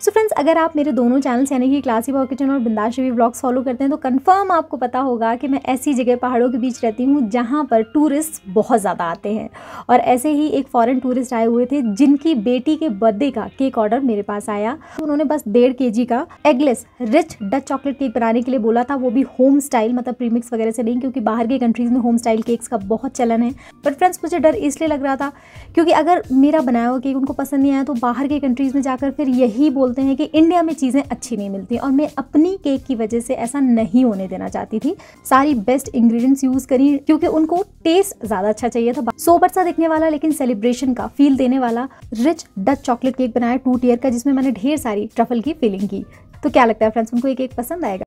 सो so friends अगर आप मेरे दोनों चैनल्स यानी कि क्लासी भाव किचन और बिंदास शिवी ब्लॉग्स फॉलो करते हैं तो कंफर्म आपको पता होगा कि मैं ऐसी जगह पहाड़ों के बीच रहती हूँ जहाँ पर टूरिस्ट बहुत ज़्यादा आते हैं और ऐसे ही एक फ़ॉरन टूरिस्ट आए हुए थे जिनकी बेटी के बर्थडे का केक ऑर्डर मेरे पास आया उन्होंने बस डेढ़ के का eggless rich Dutch chocolate cake बनाने के लिए बोला था वो भी होम स्टाइल मतलब प्रीमिक्स वगैरह से नहीं क्योंकि बाहर के कंट्रीज़ में होम स्टाइल केक्स का बहुत चलन है बट फ्रेंड्स मुझे डर इसलिए लग रहा था क्योंकि अगर मेरा बनाया हुआ केक उनको पसंद नहीं आया तो बाहर के कंट्रीज़ में जाकर फिर यही बोल बोलते हैं कि इंडिया में चीज़ें अच्छी नहीं मिलती और मैं अपनी केक की वजह से ऐसा नहीं होने देना चाहती थी सारी बेस्ट इंग्रेडिएंट्स यूज़ करी क्योंकि उनको टेस्ट ज़्यादा अच्छा चाहिए था सोबर सा दिखने वाला लेकिन सेलिब्रेशन का फील देने वाला रिच डच चॉकलेट केक बनाया टू टीयर का जिसमें मैंने ढेर सारी ट्रफल की फीलिंग की तो क्या लगता है फ्रेंड्स उनको एक एक पसंद आएगा